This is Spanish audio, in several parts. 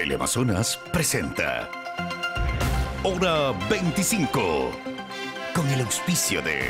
Teleamazonas presenta Hora 25 con el auspicio de...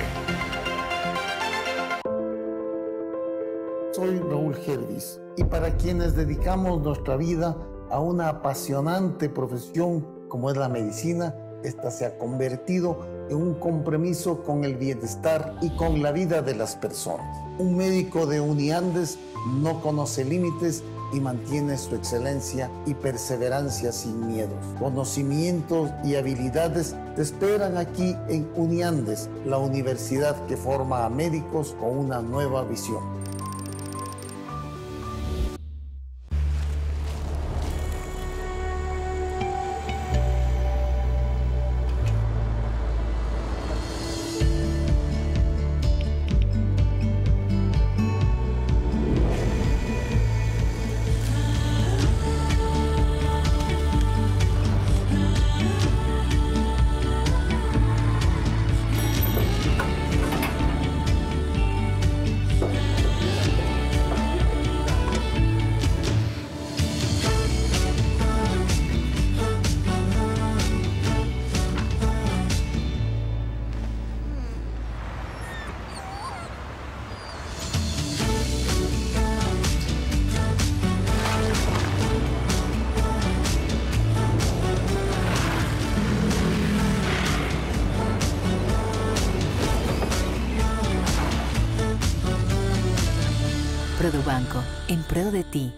Soy Raúl Gervis y para quienes dedicamos nuestra vida a una apasionante profesión como es la medicina, esta se ha convertido en un compromiso con el bienestar y con la vida de las personas. Un médico de Uniandes no conoce límites y mantienes tu excelencia y perseverancia sin miedos. Conocimientos y habilidades te esperan aquí en Uniandes, la universidad que forma a médicos con una nueva visión. Produbanco, en pro de ti.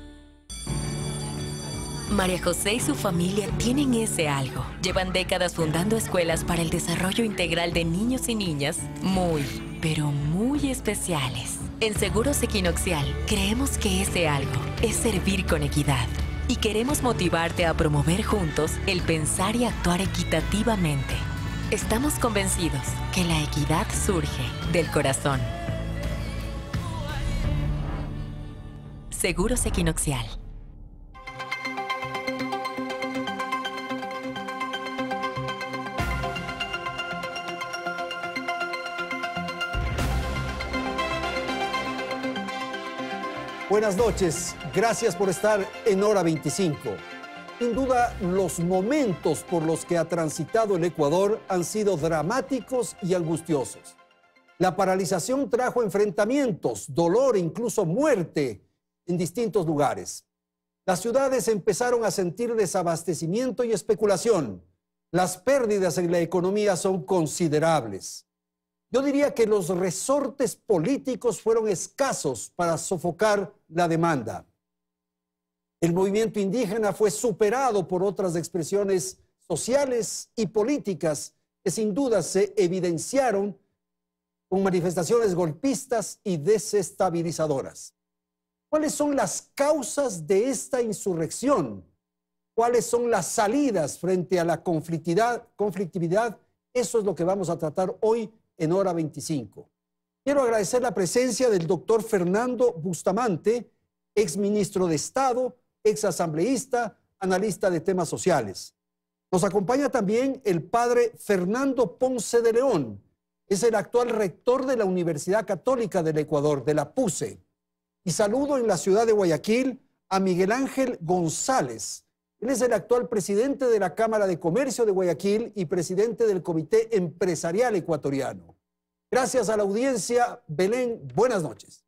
María José y su familia tienen ese algo. Llevan décadas fundando escuelas para el desarrollo integral de niños y niñas muy, pero muy especiales. En Seguros Equinoxial creemos que ese algo es servir con equidad y queremos motivarte a promover juntos el pensar y actuar equitativamente. Estamos convencidos que la equidad surge del corazón Seguros Equinoxial. Buenas noches, gracias por estar en Hora 25. Sin duda, los momentos por los que ha transitado el Ecuador han sido dramáticos y angustiosos. La paralización trajo enfrentamientos, dolor e incluso muerte en distintos lugares. Las ciudades empezaron a sentir desabastecimiento y especulación. Las pérdidas en la economía son considerables. Yo diría que los resortes políticos fueron escasos para sofocar la demanda. El movimiento indígena fue superado por otras expresiones sociales y políticas que sin duda se evidenciaron con manifestaciones golpistas y desestabilizadoras. ¿Cuáles son las causas de esta insurrección? ¿Cuáles son las salidas frente a la conflictividad? Eso es lo que vamos a tratar hoy en hora 25. Quiero agradecer la presencia del doctor Fernando Bustamante, ex ministro de Estado, ex asambleísta, analista de temas sociales. Nos acompaña también el padre Fernando Ponce de León, es el actual rector de la Universidad Católica del Ecuador, de la PUSE. Y saludo en la ciudad de Guayaquil a Miguel Ángel González. Él es el actual presidente de la Cámara de Comercio de Guayaquil y presidente del Comité Empresarial Ecuatoriano. Gracias a la audiencia. Belén, buenas noches.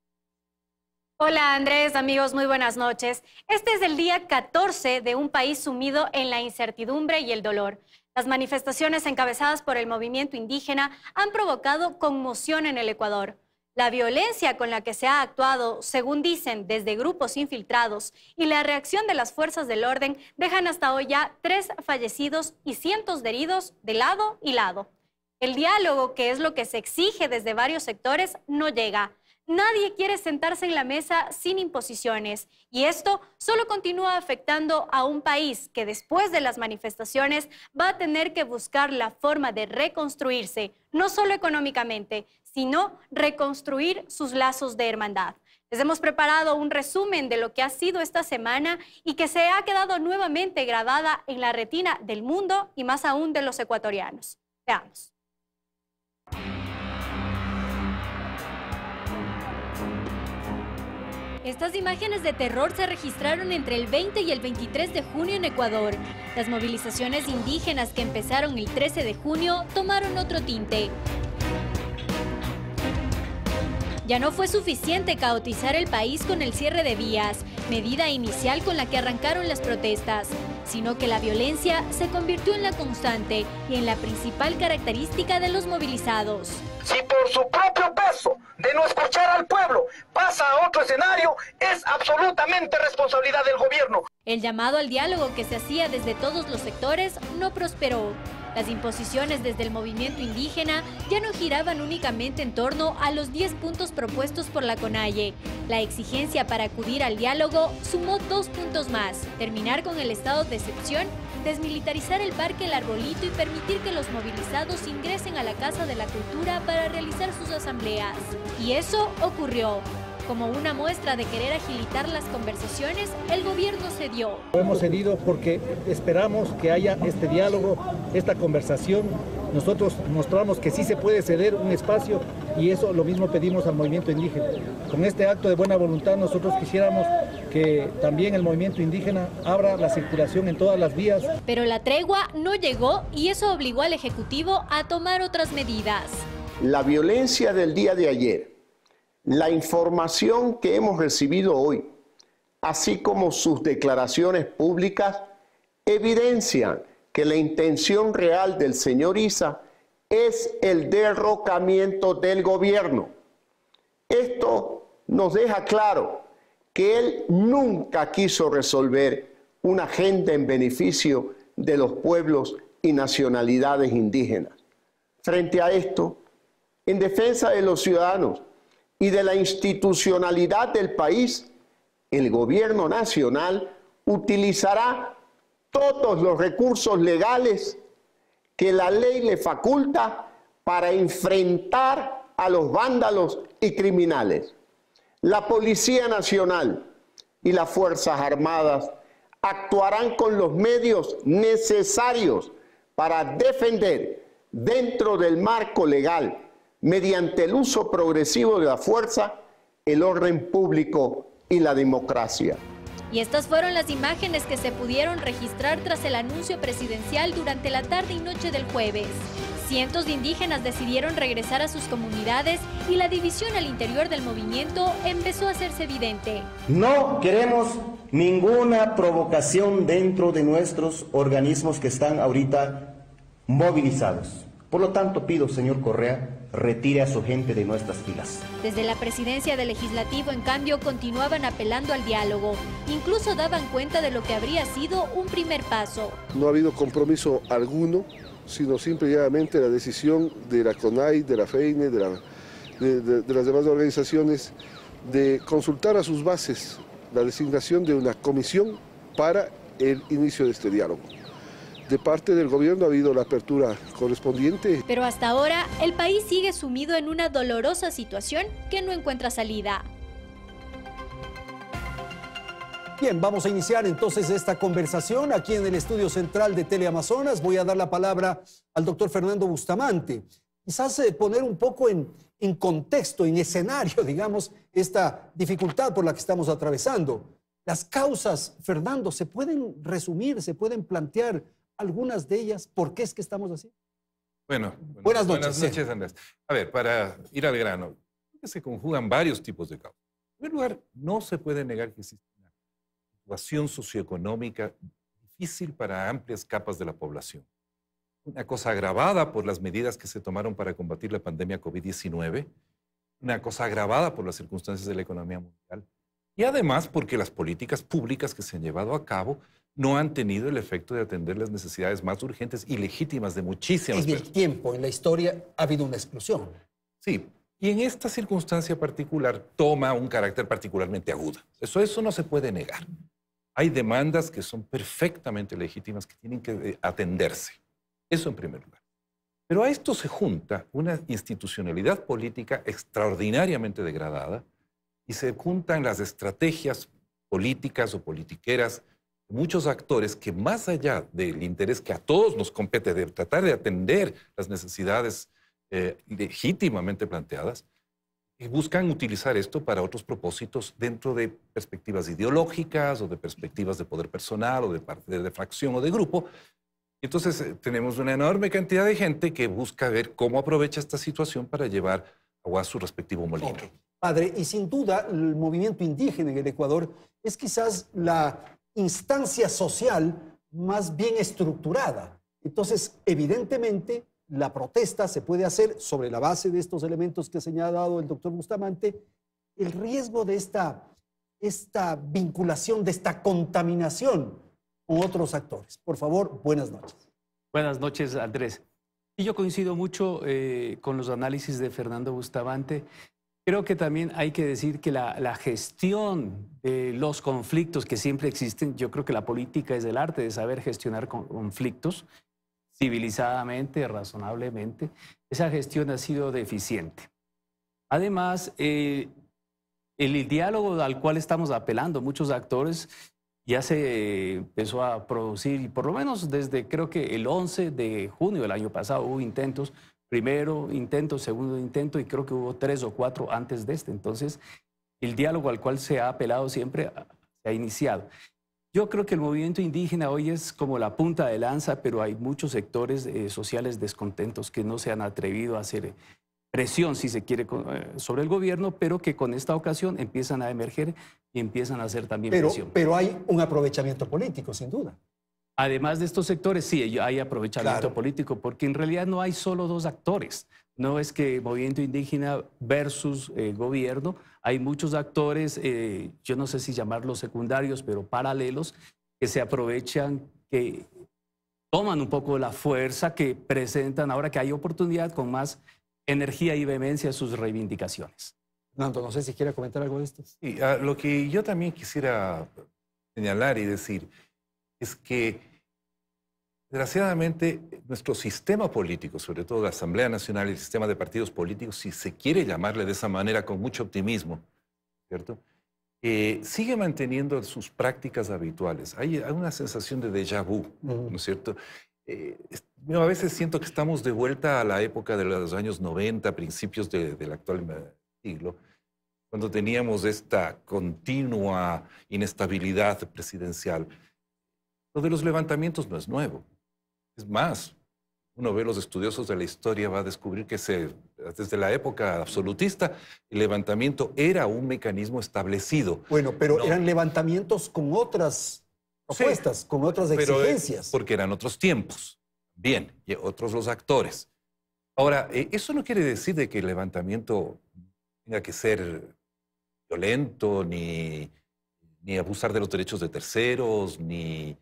Hola Andrés, amigos, muy buenas noches. Este es el día 14 de un país sumido en la incertidumbre y el dolor. Las manifestaciones encabezadas por el movimiento indígena han provocado conmoción en el Ecuador. La violencia con la que se ha actuado, según dicen, desde grupos infiltrados y la reacción de las fuerzas del orden dejan hasta hoy ya tres fallecidos y cientos de heridos de lado y lado. El diálogo, que es lo que se exige desde varios sectores, no llega. Nadie quiere sentarse en la mesa sin imposiciones y esto solo continúa afectando a un país que después de las manifestaciones va a tener que buscar la forma de reconstruirse, no solo económicamente, sino reconstruir sus lazos de hermandad. Les hemos preparado un resumen de lo que ha sido esta semana y que se ha quedado nuevamente grabada en la retina del mundo y más aún de los ecuatorianos. Veamos. Estas imágenes de terror se registraron entre el 20 y el 23 de junio en Ecuador. Las movilizaciones indígenas que empezaron el 13 de junio tomaron otro tinte. Ya no fue suficiente caotizar el país con el cierre de vías, medida inicial con la que arrancaron las protestas, sino que la violencia se convirtió en la constante y en la principal característica de los movilizados. Si por su propio peso de no escuchar al pueblo pasa a otro escenario, es absolutamente responsabilidad del gobierno. El llamado al diálogo que se hacía desde todos los sectores no prosperó. Las imposiciones desde el movimiento indígena ya no giraban únicamente en torno a los 10 puntos propuestos por la CONAIE. La exigencia para acudir al diálogo sumó dos puntos más, terminar con el estado de excepción, desmilitarizar el parque El Arbolito y permitir que los movilizados ingresen a la Casa de la Cultura para realizar sus asambleas. Y eso ocurrió. Como una muestra de querer agilitar las conversaciones, el gobierno cedió. Hemos cedido porque esperamos que haya este diálogo, esta conversación. Nosotros mostramos que sí se puede ceder un espacio y eso lo mismo pedimos al movimiento indígena. Con este acto de buena voluntad nosotros quisiéramos que también el movimiento indígena abra la circulación en todas las vías. Pero la tregua no llegó y eso obligó al Ejecutivo a tomar otras medidas. La violencia del día de ayer la información que hemos recibido hoy, así como sus declaraciones públicas, evidencian que la intención real del señor Isa es el derrocamiento del gobierno. Esto nos deja claro que él nunca quiso resolver una agenda en beneficio de los pueblos y nacionalidades indígenas. Frente a esto, en defensa de los ciudadanos, y de la institucionalidad del país, el gobierno nacional utilizará todos los recursos legales que la ley le faculta para enfrentar a los vándalos y criminales. La Policía Nacional y las Fuerzas Armadas actuarán con los medios necesarios para defender dentro del marco legal mediante el uso progresivo de la fuerza, el orden público y la democracia. Y estas fueron las imágenes que se pudieron registrar tras el anuncio presidencial durante la tarde y noche del jueves. Cientos de indígenas decidieron regresar a sus comunidades y la división al interior del movimiento empezó a hacerse evidente. No queremos ninguna provocación dentro de nuestros organismos que están ahorita movilizados. Por lo tanto, pido, señor Correa, retire a su gente de nuestras filas. Desde la presidencia del legislativo, en cambio, continuaban apelando al diálogo. Incluso daban cuenta de lo que habría sido un primer paso. No ha habido compromiso alguno, sino simplemente la decisión de la CONAI, de la FEINE, de, de las demás organizaciones, de consultar a sus bases la designación de una comisión para el inicio de este diálogo. De parte del gobierno ha habido la apertura correspondiente. Pero hasta ahora, el país sigue sumido en una dolorosa situación que no encuentra salida. Bien, vamos a iniciar entonces esta conversación aquí en el estudio central de Teleamazonas. Voy a dar la palabra al doctor Fernando Bustamante. Quizás eh, poner un poco en, en contexto, en escenario, digamos, esta dificultad por la que estamos atravesando. Las causas, Fernando, se pueden resumir, se pueden plantear algunas de ellas, ¿por qué es que estamos así? Bueno, buenas noches. Buenas noches, Andrés. A ver, para ir al grano, se conjugan varios tipos de causas. En primer lugar, no se puede negar que existe una situación socioeconómica difícil para amplias capas de la población. Una cosa agravada por las medidas que se tomaron para combatir la pandemia COVID-19, una cosa agravada por las circunstancias de la economía mundial, y además porque las políticas públicas que se han llevado a cabo no han tenido el efecto de atender las necesidades más urgentes y legítimas de muchísimas personas. En el tiempo, en la historia, ha habido una explosión. Sí, y en esta circunstancia particular toma un carácter particularmente agudo. Eso, eso no se puede negar. Hay demandas que son perfectamente legítimas, que tienen que eh, atenderse. Eso en primer lugar. Pero a esto se junta una institucionalidad política extraordinariamente degradada y se juntan las estrategias políticas o politiqueras muchos actores que más allá del interés que a todos nos compete de tratar de atender las necesidades eh, legítimamente planteadas, y eh, buscan utilizar esto para otros propósitos dentro de perspectivas ideológicas o de perspectivas de poder personal o de, parte, de fracción o de grupo. Entonces eh, tenemos una enorme cantidad de gente que busca ver cómo aprovecha esta situación para llevar agua a su respectivo molino. Padre, y sin duda el movimiento indígena en el Ecuador es quizás la instancia social más bien estructurada. Entonces, evidentemente, la protesta se puede hacer sobre la base de estos elementos que ha señalado el doctor Bustamante. El riesgo de esta, esta vinculación, de esta contaminación con otros actores. Por favor, buenas noches. Buenas noches, Andrés. Y yo coincido mucho eh, con los análisis de Fernando Bustamante. Creo que también hay que decir que la, gestión de los conflictos que siempre existen, yo creo que la política es el arte de saber gestionar conflictos civilizadamente, razonablemente. Esa gestión ha sido deficiente. Además, eh, el diálogo al cual estamos apelando muchos actores ya se empezó a producir, y por lo menos desde creo que el 11 de junio del año pasado hubo intentos primero intento, segundo intento y creo que hubo tres o cuatro antes de este. Entonces, el diálogo al cual se ha apelado siempre ah, se ha iniciado. Yo creo que el movimiento indígena hoy es como la punta de lanza, pero hay muchos sectores eh, sociales descontentos que no se han atrevido a hacer eh, presión, si se quiere, eh, sobre el gobierno, pero que con esta ocasión empiezan a emerger y empiezan a hacer también presión. Pero hay un aprovechamiento político, sin duda. Además de estos sectores, sí, hay aprovechamiento político, porque en realidad no hay solo dos actores. No es que movimiento indígena versus el eh, gobierno, hay muchos actores, eh, yo no sé si llamarlos secundarios, pero paralelos, que se aprovechan, que toman un poco la fuerza que presentan ahora que hay oportunidad con más energía y vehemencia sus reivindicaciones. Nando, no sé si quiera comentar algo de esto. Sí, ah, lo que yo también quisiera señalar y decir es que desgraciadamente nuestro sistema político, sobre todo la Asamblea Nacional y el sistema de partidos políticos, si se quiere llamarle de esa manera con mucho optimismo, ¿cierto? Eh, sigue manteniendo sus prácticas habituales. Hay, una sensación de déjà vu, ¿no es cierto? Eh, a veces siento que estamos de vuelta a la época de los años 90, principios del actual siglo, cuando teníamos esta continua inestabilidad presidencial. Lo de los levantamientos no es nuevo. Es más, uno ve los estudiosos de la historia, va a descubrir que desde la época absolutista el levantamiento era un mecanismo establecido. Bueno, pero eran levantamientos con otras propuestas, con otras exigencias. porque eran otros tiempos, bien, y otros los actores. Ahora, eh, eso no quiere decir de que el levantamiento tenga que ser violento, ni, ni abusar de los derechos de terceros, ni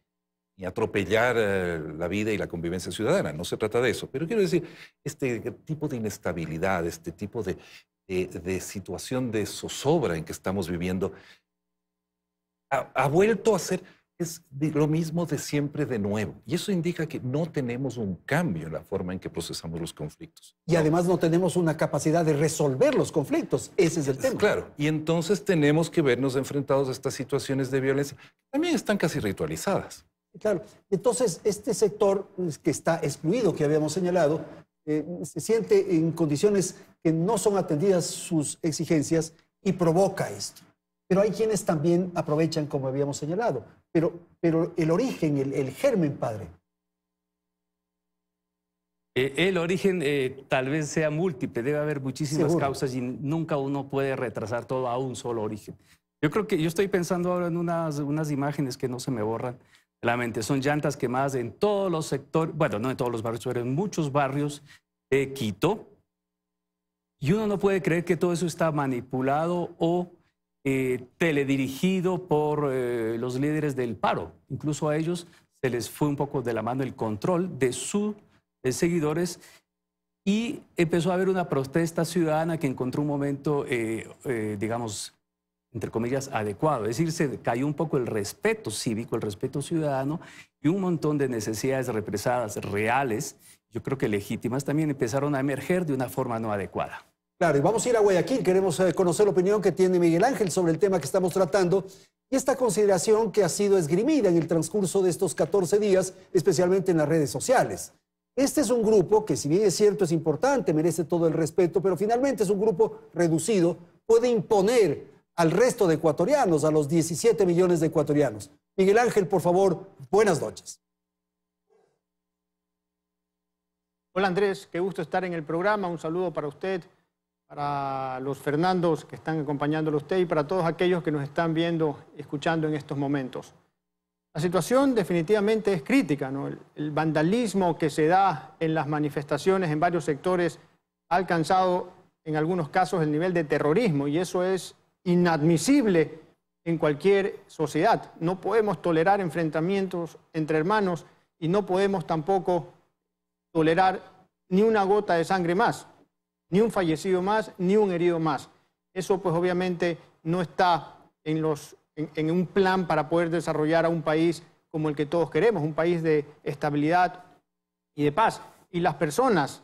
ni atropellar eh, la vida y la convivencia ciudadana, no se trata de eso. Pero quiero decir, este tipo de inestabilidad, este tipo de, situación de zozobra en que estamos viviendo, ha, vuelto a ser es lo mismo de siempre de nuevo. Y eso indica que no tenemos un cambio en la forma en que procesamos los conflictos. Y además no tenemos una capacidad de resolver los conflictos. Ese es el tema. Claro. Y entonces tenemos que vernos enfrentados a estas situaciones de violencia. También están casi ritualizadas. Claro, entonces este sector pues, que está excluido, que habíamos señalado, eh, se siente en condiciones que no son atendidas sus exigencias y provoca esto. Pero hay quienes también aprovechan, como habíamos señalado, pero, pero el origen, el, germen, padre. Eh, el origen eh, tal vez sea múltiple, debe haber muchísimas causas y nunca uno puede retrasar todo a un solo origen. Yo creo que yo estoy pensando ahora en unas imágenes que no se me borran mente, son llantas quemadas en todos los sectores, bueno, no en todos los barrios, pero en muchos barrios de Quito. Y uno no puede creer que todo eso está manipulado o eh, teledirigido por eh, los líderes del paro. Incluso a ellos se les fue un poco de la mano el control de sus eh, seguidores y empezó a haber una protesta ciudadana que encontró un momento, digamos, entre comillas, adecuado. Es decir, se cayó un poco el respeto cívico, el respeto ciudadano y un montón de necesidades represadas reales, yo creo que legítimas, también empezaron a emerger de una forma no adecuada. Claro, y vamos a ir a Guayaquil, queremos eh, conocer la opinión que tiene Miguel Ángel sobre el tema que estamos tratando y esta consideración que ha sido esgrimida en el transcurso de estos 14 días, especialmente en las redes sociales. Este es un grupo que, si bien es cierto, es importante, merece todo el respeto, pero finalmente es un grupo reducido, puede imponer al resto de ecuatorianos, a los 17 millones de ecuatorianos. Miguel Ángel, por favor, buenas noches. Hola Andrés, qué gusto estar en el programa. Un saludo para usted, para los Fernandos que están acompañándolo a usted y para todos aquellos que nos están viendo, escuchando en estos momentos. La situación definitivamente es crítica. ¿no? El, el, vandalismo que se da en las manifestaciones en varios sectores ha alcanzado en algunos casos el nivel de terrorismo y eso es inadmisible en cualquier sociedad. No podemos tolerar enfrentamientos entre hermanos y no podemos tampoco tolerar ni una gota de sangre más, ni un fallecido más, ni un herido más. Eso pues obviamente no está en, los, en, un plan para poder desarrollar a un país como el que todos queremos, un país de estabilidad y de paz. Y las personas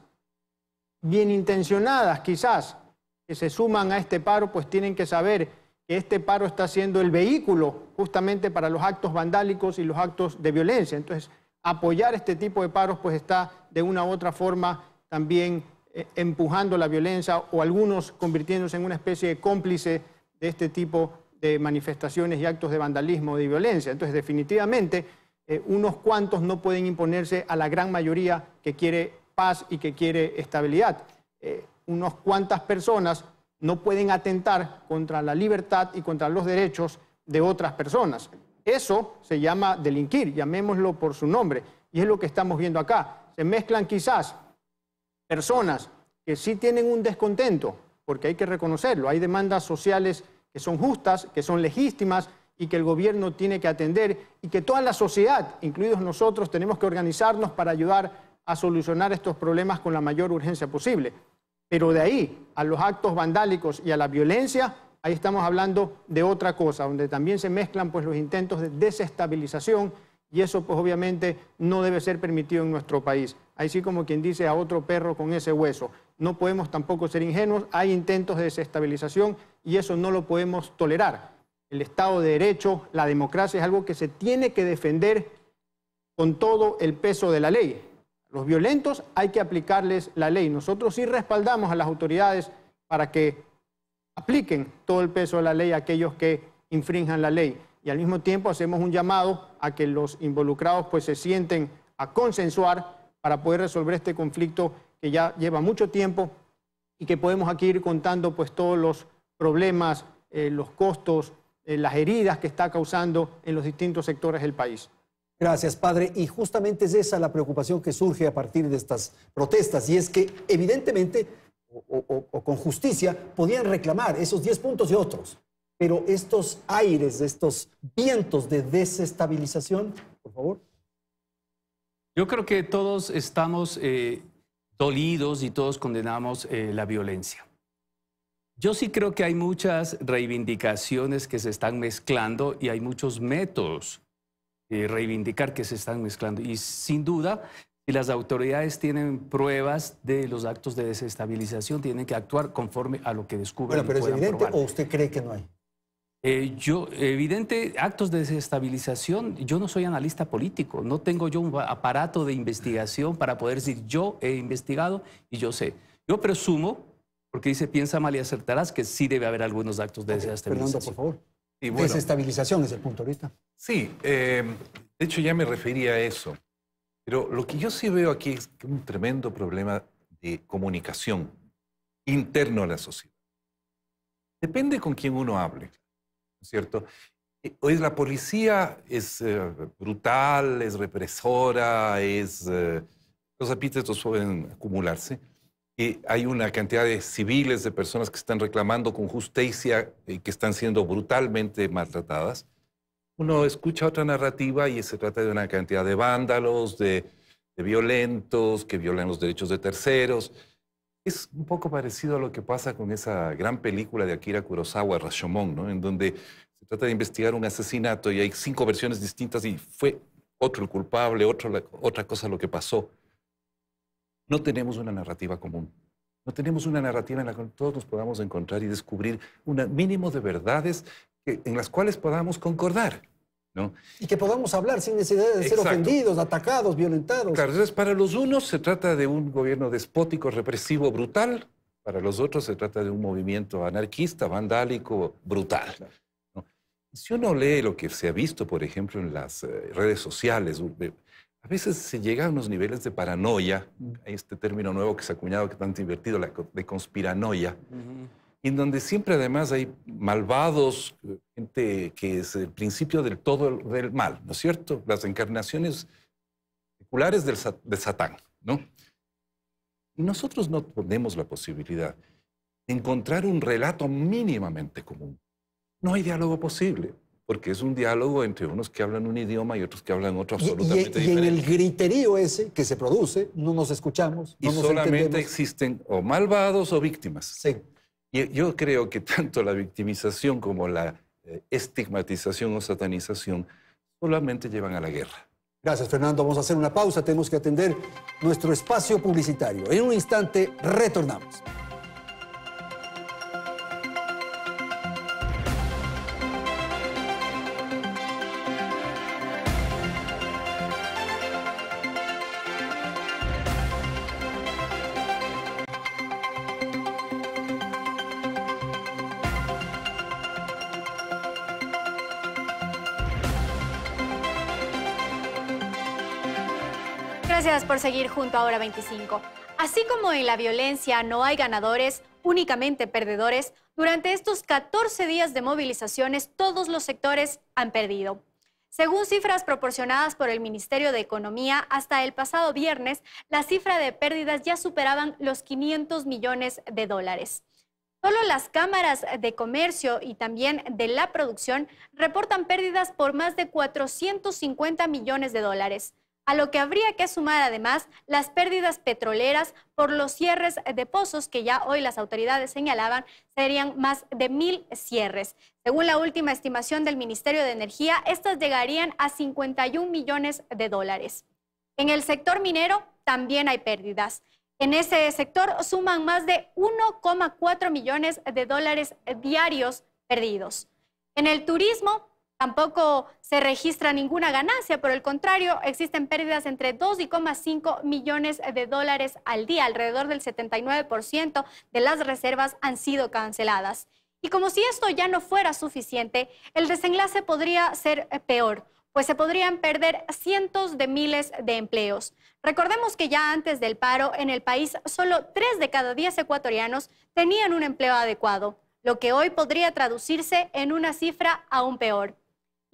bien intencionadas quizás que se suman a este paro, pues tienen que saber que este paro está siendo el vehículo justamente para los actos vandálicos y los actos de violencia. Entonces, apoyar este tipo de paros, pues está de una u otra forma también eh, empujando la violencia o algunos convirtiéndose en una especie de cómplice de este tipo de manifestaciones y actos de vandalismo, de violencia. Entonces, definitivamente, eh, unos cuantos no pueden imponerse a la gran mayoría que quiere paz y que quiere estabilidad. Eh, unas cuantas personas no pueden atentar contra la libertad y contra los derechos de otras personas. Eso se llama delinquir, llamémoslo por su nombre, y es lo que estamos viendo acá. Se mezclan quizás personas que sí tienen un descontento, porque hay que reconocerlo, hay demandas sociales que son justas, que son legítimas y que el gobierno tiene que atender y que toda la sociedad, incluidos nosotros, tenemos que organizarnos para ayudar a solucionar estos problemas con la mayor urgencia posible. Pero de ahí a los actos vandálicos y a la violencia, ahí estamos hablando de otra cosa, donde también se mezclan pues, los intentos de desestabilización y eso pues obviamente no debe ser permitido en nuestro país. Ahí sí como quien dice a otro perro con ese hueso. No podemos tampoco ser ingenuos, hay intentos de desestabilización y eso no lo podemos tolerar. El Estado de Derecho, la democracia es algo que se tiene que defender con todo el peso de la ley los violentos hay que aplicarles la ley. Nosotros sí respaldamos a las autoridades para que apliquen todo el peso de la ley a aquellos que infrinjan la ley. Y al mismo tiempo hacemos un llamado a que los involucrados pues se sienten a consensuar para poder resolver este conflicto que ya lleva mucho tiempo y que podemos aquí ir contando pues todos los problemas, eh, los costos, eh, las heridas que está causando en los distintos sectores del país. Gracias, padre. Y justamente es esa la preocupación que surge a partir de estas protestas, y es que evidentemente, o, con justicia, podían reclamar esos 10 puntos y otros, pero estos aires, estos vientos de desestabilización, por favor. Yo creo que todos estamos eh, dolidos y todos condenamos eh, la violencia. Yo sí creo que hay muchas reivindicaciones que se están mezclando y hay muchos métodos eh, reivindicar que se están mezclando. Y sin duda, si las autoridades tienen pruebas de los actos de desestabilización, tienen que actuar conforme a lo que descubren. pero es evidente o usted cree que no hay. Eh, yo, evidente, actos de desestabilización, yo no soy analista político, no tengo yo un aparato de investigación para poder decir yo he investigado y yo sé. Yo presumo, porque dice piensa mal y acertarás, que sí debe haber algunos actos de desestabilización. Fernando, por favor. Y Desestabilización es el punto ahorita. Sí, eh, de hecho ya me refería a eso. Pero lo que yo sí veo aquí es un tremendo problema de comunicación interno a la sociedad. Depende con quién uno hable, ¿no es cierto? Hoy eh, la policía es eh, brutal, es represora, es... los apítetos suelen acumularse hay una cantidad de civiles, de personas que están reclamando con justicia y que están siendo brutalmente maltratadas. Uno escucha otra narrativa y se trata de una cantidad de vándalos, de, violentos, que violan los derechos de terceros. Es un poco parecido a lo que pasa con esa gran película de Akira Kurosawa, Rashomon, ¿no? en donde se trata de investigar un asesinato y hay cinco versiones distintas y fue otro el culpable, otra cosa lo que pasó no tenemos una narrativa común. No tenemos una narrativa en la que todos nos podamos encontrar y descubrir un mínimo de verdades en las cuales podamos concordar. ¿no? Y que podamos hablar sin necesidad de ser ofendidos, atacados, violentados. Claro, para los unos se trata de un gobierno despótico, represivo, brutal. Para los otros se trata de un movimiento anarquista, vandálico, brutal. ¿no? Si uno lee lo que se ha visto, por ejemplo, en las eh, redes sociales, eh, a veces se llega a unos niveles de paranoia, hay este término nuevo que se ha acuñado, que tanto divertido, de conspiranoia, en donde siempre además hay malvados, gente que es el principio del todo del mal, ¿no es cierto? Las encarnaciones seculares del, de Satán, ¿no? Y nosotros no tenemos la posibilidad de encontrar un relato mínimamente común. No hay diálogo posible porque es un diálogo entre unos que hablan un idioma y otros que hablan otro absolutamente y, diferente. Y en el griterío ese que se produce, no nos escuchamos. No y solamente existen o malvados o víctimas. Sí. Y yo creo que tanto la victimización como la eh, estigmatización o satanización solamente llevan a la guerra. Gracias, Fernando. Vamos a hacer una pausa. Tenemos que atender nuestro espacio publicitario. En un instante, retornamos. por seguir junto a Hora 25. Así como en la violencia no hay ganadores, únicamente perdedores, durante estos 14 días de movilizaciones todos los sectores han perdido. Según cifras proporcionadas por el Ministerio de Economía, hasta el pasado viernes, la cifra de pérdidas ya superaban los 500 millones de dólares. Solo las cámaras de comercio y también de la producción reportan pérdidas por más de 450 millones de dólares a lo que habría que sumar además las pérdidas petroleras por los cierres de pozos que ya hoy las autoridades señalaban serían más de mil cierres. Según la última estimación del Ministerio de Energía, estas llegarían a 51 millones de dólares. En el sector minero también hay pérdidas. En ese sector suman más de 1,4 millones de dólares diarios perdidos. En el turismo Tampoco se registra ninguna ganancia, por el contrario, existen pérdidas entre 2,5 millones de dólares al día. Alrededor del 79% de las reservas han sido canceladas. Y como si esto ya no fuera suficiente, el desenlace podría ser eh, peor, pues se podrían perder cientos de miles de empleos. Recordemos que ya antes del paro, en el país solo 3 de cada 10 ecuatorianos tenían un empleo adecuado, lo que hoy podría traducirse en una cifra aún peor.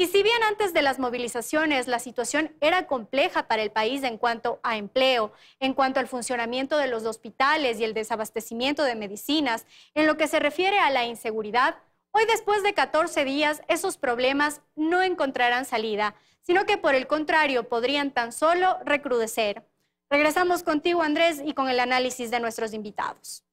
Y si bien antes de las movilizaciones la situación era compleja para el país en cuanto a empleo, en cuanto al funcionamiento de los hospitales y el desabastecimiento de medicinas, en lo que se refiere a la inseguridad, hoy después de 14 días esos problemas no encontrarán salida, sino que por el contrario podrían tan solo recrudecer. Regresamos contigo, Andrés, y con el análisis de nuestros invitados.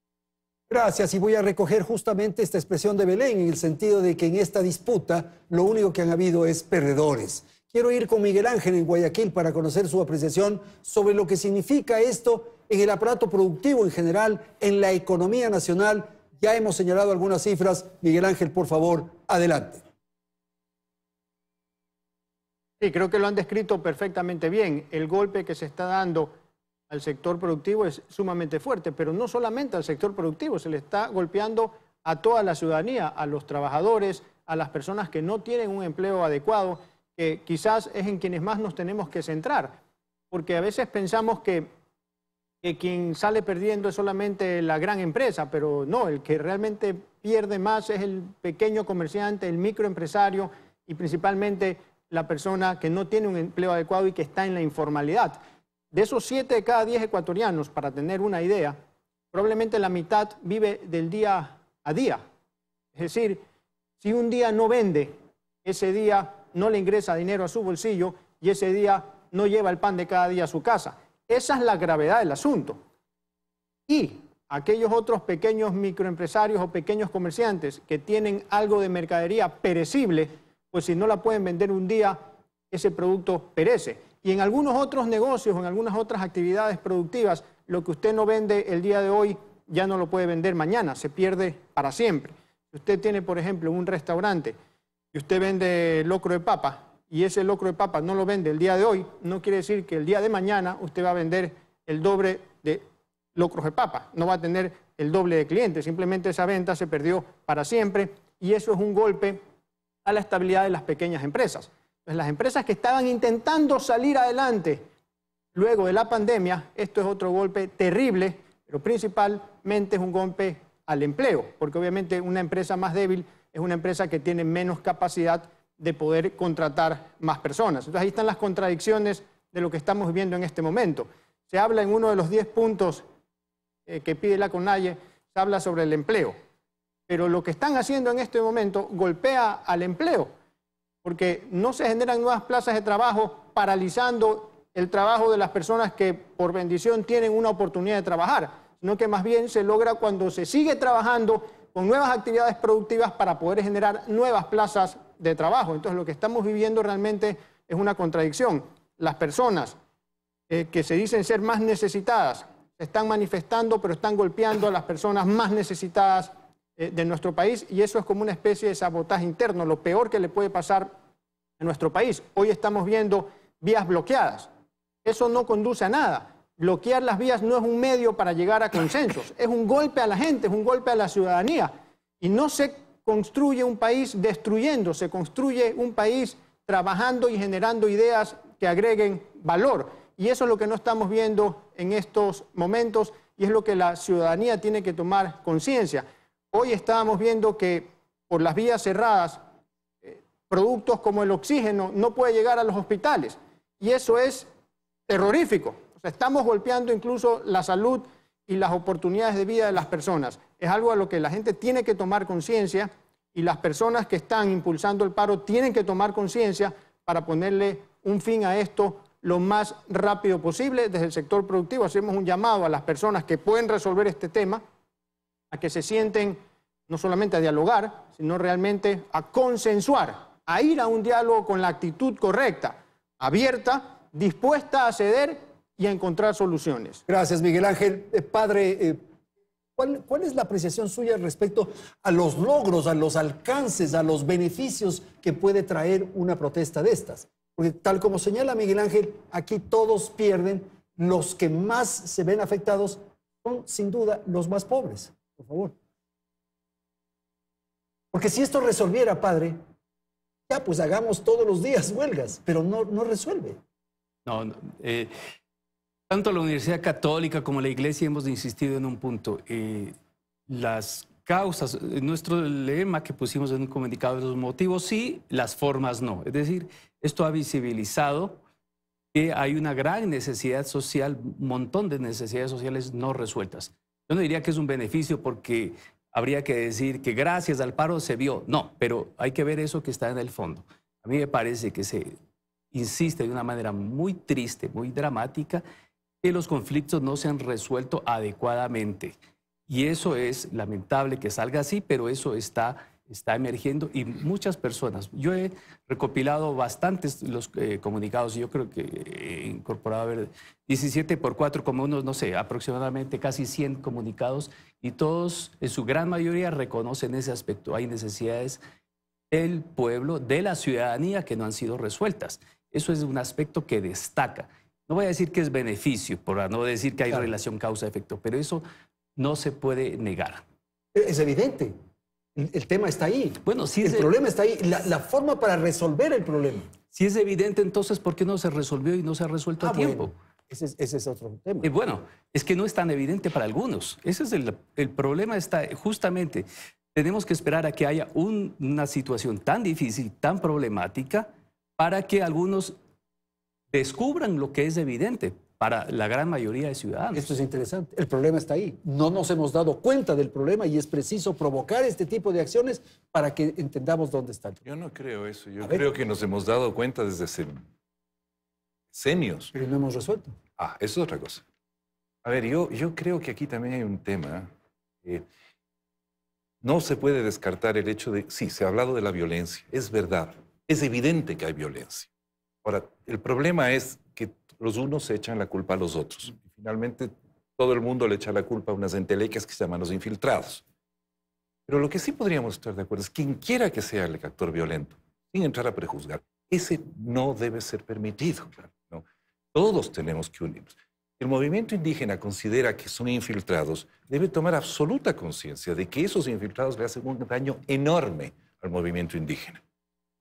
Gracias, y voy a recoger justamente esta expresión de Belén en el sentido de que en esta disputa lo único que han habido es perdedores. Quiero ir con Miguel Ángel en Guayaquil para conocer su apreciación sobre lo que significa esto en el aparato productivo en general, en la economía nacional. Ya hemos señalado algunas cifras. Miguel Ángel, por favor, adelante. Sí, creo que lo han descrito perfectamente bien. El golpe que se está dando al sector productivo es sumamente fuerte, pero no solamente al sector productivo, se le está golpeando a toda la ciudadanía, a los trabajadores, a las personas que no tienen un empleo adecuado, que quizás es en quienes más nos tenemos que centrar, porque a veces pensamos que, que quien sale perdiendo es solamente la gran empresa, pero no, el que realmente pierde más es el pequeño comerciante, el microempresario y principalmente la persona que no tiene un empleo adecuado y que está en la informalidad. De esos 7 de cada 10 ecuatorianos, para tener una idea, probablemente la mitad vive del día a día. Es decir, si un día no vende, ese día no le ingresa dinero a su bolsillo y ese día no lleva el pan de cada día a su casa. Esa es la gravedad del asunto. Y aquellos otros pequeños microempresarios o pequeños comerciantes que tienen algo de mercadería perecible, pues si no la pueden vender un día, ese producto perece y en algunos otros negocios, en algunas otras actividades productivas, lo que usted no vende el día de hoy ya no lo puede vender mañana, se pierde para siempre. Si usted tiene, por ejemplo, un restaurante y usted vende locro de papa y ese locro de papa no lo vende el día de hoy, no quiere decir que el día de mañana usted va a vender el doble de locros de papa, no va a tener el doble de clientes, simplemente esa venta se perdió para siempre y eso es un golpe a la estabilidad de las pequeñas empresas. Pues las empresas que estaban intentando salir adelante luego de la pandemia, esto es otro golpe terrible, pero principalmente es un golpe al empleo, porque obviamente una empresa más débil es una empresa que tiene menos capacidad de poder contratar más personas. Entonces ahí están las contradicciones de lo que estamos viviendo en este momento. Se habla en uno de los 10 puntos eh, que pide la CONAIE, se habla sobre el empleo, pero lo que están haciendo en este momento golpea al empleo, porque no se generan nuevas plazas de trabajo paralizando el trabajo de las personas que por bendición tienen una oportunidad de trabajar, sino que más bien se logra cuando se sigue trabajando con nuevas actividades productivas para poder generar nuevas plazas de trabajo. Entonces lo que estamos viviendo realmente es una contradicción. Las personas eh, que se dicen ser más necesitadas se están manifestando, pero están golpeando a las personas más necesitadas eh, de nuestro país y eso es como una especie de sabotaje interno, lo peor que le puede pasar a nuestro país. Hoy estamos viendo vías bloqueadas. Eso no conduce a nada. Bloquear las vías no es un medio para llegar a consensos, es un golpe a la gente, es un golpe a la ciudadanía. Y no se construye un país destruyendo, se construye un país trabajando y generando ideas que agreguen valor. Y eso es lo que no estamos viendo en estos momentos y es lo que la ciudadanía tiene que tomar conciencia. Hoy estábamos viendo que por las vías cerradas, eh, productos como el oxígeno no puede llegar a los hospitales. Y eso es terrorífico. estamos golpeando incluso la salud y las oportunidades de vida de las personas. Es algo a lo que la gente tiene que tomar conciencia y las personas que están impulsando el paro tienen que tomar conciencia para ponerle un fin a esto lo más rápido posible desde el sector productivo. Hacemos un llamado a las personas que pueden resolver este tema, a que se sienten no solamente a dialogar, sino realmente a consensuar, a ir a un diálogo con la actitud correcta, abierta, dispuesta a ceder y a encontrar soluciones. Gracias, Miguel Ángel. Eh, padre, eh, ¿cuál, ¿cuál es la apreciación suya respecto a los logros, a los alcances, a los beneficios que puede traer una protesta de estas? Porque tal como señala Miguel Ángel, aquí todos pierden, los que más se ven afectados son sin duda los más pobres por favor. Porque si esto resolviera, Padre, ya pues hagamos todos los días huelgas, pero no, no resuelve. No, eh, tanto la Universidad Católica como la Iglesia hemos insistido en un punto. Eh, las causas, eh, nuestro lema que pusimos en un comunicado, de los motivos sí, las formas no. Es decir, esto ha visibilizado que hay una gran necesidad social, un montón de necesidades sociales no resueltas. Yo no diría que es un beneficio porque habría que decir que gracias al paro se vio. No, pero hay que ver eso que está en el fondo. A mí me parece que se insiste de una manera muy triste, muy dramática, que los conflictos no se han resuelto adecuadamente. Y eso es lamentable que salga así, pero eso está está emergiendo y muchas personas. Yo he recopilado bastantes los eh, comunicados y yo creo que he eh, incorporado a ver, 17 por 4, como unos, no sé, aproximadamente casi 100 comunicados y todos, en su gran mayoría, reconocen ese aspecto. Hay necesidades del pueblo, de la ciudadanía que no han sido resueltas. Eso es un aspecto que destaca. No voy a decir que es beneficio, por no decir que hay relación causa-efecto, pero eso no se puede negar. Es evidente. El tema está ahí. Bueno, sí. el problema está ahí. La, forma para resolver el problema. Si es evidente, entonces, ¿por qué no se resolvió y no se ha resuelto a ah, tiempo? Ese es, otro tema. bueno, es que no es tan evidente para algunos. Ese es el, problema, está justamente. Tenemos que esperar a que haya una situación tan difícil, tan problemática, para que algunos descubran lo que es evidente para la gran mayoría de ciudadanos. Esto es interesante. El problema está ahí. No nos hemos dado cuenta del problema y es preciso provocar este tipo de acciones para que entendamos dónde está. Yo no creo eso. Yo creo que nos hemos dado cuenta desde hace decenios. Pero no hemos resuelto. Ah, eso es otra cosa. A ver, yo, yo creo que aquí también hay un tema. Eh, no se puede descartar el hecho de, sí, se ha hablado de la violencia, es verdad, es evidente que hay violencia. Ahora, el problema es los unos se echan la culpa a los otros. Y finalmente, todo el mundo le echa la culpa a unas entelequias que se llaman los infiltrados. Pero lo que sí podríamos estar de acuerdo es quien quiera que sea el actor violento, sin entrar a prejuzgar, ese no debe ser permitido. ¿no? Todos tenemos que unirnos. El movimiento indígena considera que son infiltrados, debe tomar absoluta conciencia de que esos infiltrados le hacen un daño enorme al movimiento indígena.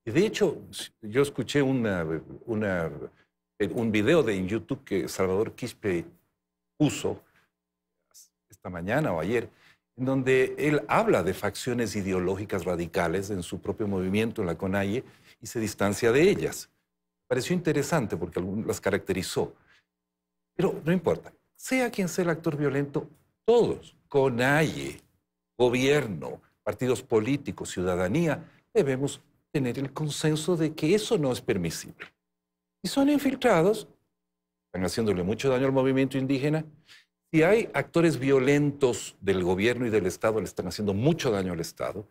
De hecho, yo escuché una, una eh, un video de YouTube que Salvador Quispe puso esta mañana o ayer, en donde él habla de facciones ideológicas radicales en su propio movimiento, en la CONAIE, y se distancia de ellas. Pareció interesante porque las caracterizó. Pero no importa, sea quien sea el actor violento, todos, CONAIE, gobierno, partidos políticos, ciudadanía, debemos tener el consenso de que eso no es permisible y son infiltrados, están haciéndole mucho daño al movimiento indígena. Si hay actores violentos del gobierno y del Estado, le están haciendo mucho daño al Estado.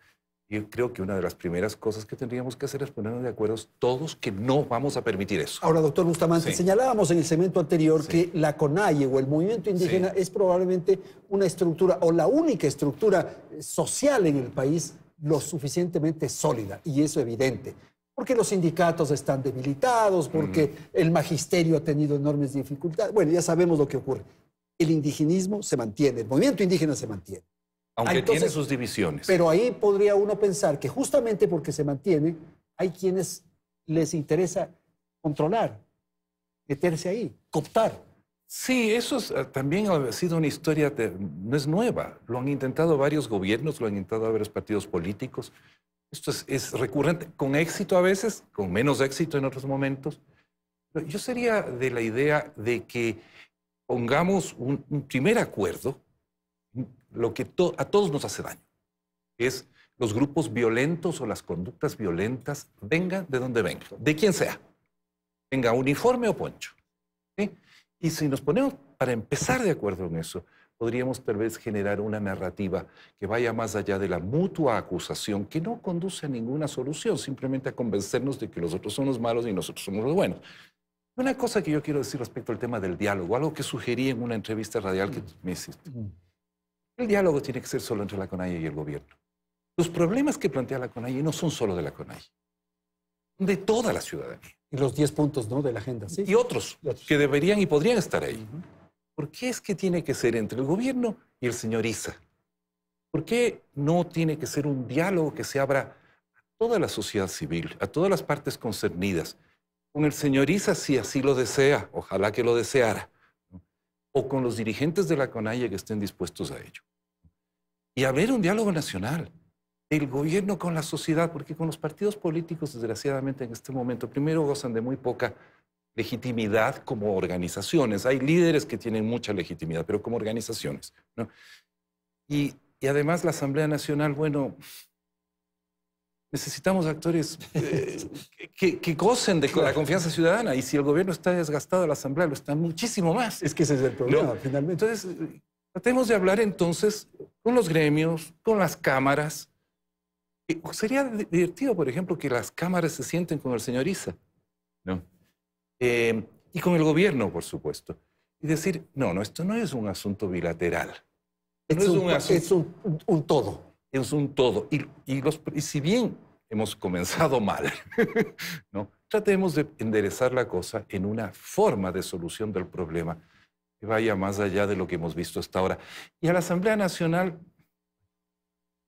Y creo que una de las primeras cosas que tendríamos que hacer es ponernos de acuerdo todos que no vamos a permitir eso. Ahora, doctor Bustamante, señalábamos en el segmento anterior que la CONAIE o el movimiento indígena es probablemente una estructura o la única estructura social en el país lo suficientemente sólida, y eso evidente porque los sindicatos están debilitados, porque el magisterio ha tenido enormes dificultades. Bueno, ya sabemos lo que ocurre. El indigenismo se mantiene, el movimiento indígena se mantiene. Aunque tiene sus divisiones. Pero ahí podría uno pensar que justamente porque se mantiene, hay quienes les interesa controlar, meterse ahí, cooptar. Sí, eso eh, también ha sido una historia, no es nueva. Lo han intentado varios gobiernos, lo han intentado varios partidos políticos. Esto es, recurrente, con éxito a veces, con menos éxito en otros momentos. yo sería de la idea de que pongamos un, primer acuerdo, lo que a todos nos hace daño, es los grupos violentos o las conductas violentas, vengan de donde vengan, de quien sea, venga uniforme o poncho. Y si nos ponemos para empezar de acuerdo en eso, podríamos tal vez generar una narrativa que vaya más allá de la mutua acusación, que no conduce a ninguna solución, simplemente a convencernos de que los otros son los malos y nosotros somos los buenos. Una cosa que yo quiero decir respecto al tema del diálogo, algo que sugerí en una entrevista radial que me hiciste. Mm. Mm. El diálogo tiene que ser solo entre la CONAIE y el gobierno. Los problemas que plantea la CONAIE no son solo de la CONAIE, de toda la ciudadanía. Y los 10 puntos ¿no? de la agenda, sí. Y otros, que deberían y podrían estar ahí. ¿por qué es que tiene que ser entre el gobierno y el señor Isa? ¿Por qué no tiene que ser un diálogo que se abra a toda la sociedad civil, a todas las partes concernidas? Con el señor Isa, si así lo desea, ojalá que lo deseara, o con los dirigentes de la CONAIE que estén dispuestos a ello. Y haber un diálogo nacional, el gobierno con la sociedad, porque con los partidos políticos, desgraciadamente en este momento, primero gozan de muy poca legitimidad como organizaciones. Hay líderes que tienen mucha legitimidad, pero como organizaciones. ¿no? Y, además la Asamblea Nacional, bueno, necesitamos actores eh, que, gocen de la confianza ciudadana. Y si el gobierno está desgastado, la Asamblea lo está muchísimo más. Es que ese es el problema, finalmente. Entonces, tratemos de hablar entonces con los gremios, con las cámaras. Eh, sería divertido, por ejemplo, que las cámaras se sienten con el señor Isa. No. Eh, y con el gobierno, por supuesto. Y decir, no, no, esto no es un asunto bilateral. es, un, asunto, es un, todo. Es un todo. Y, y, los, y si bien hemos comenzado mal, ¿no? tratemos de enderezar la cosa en una forma de solución del problema que vaya más allá de lo que hemos visto hasta ahora. Y a la Asamblea Nacional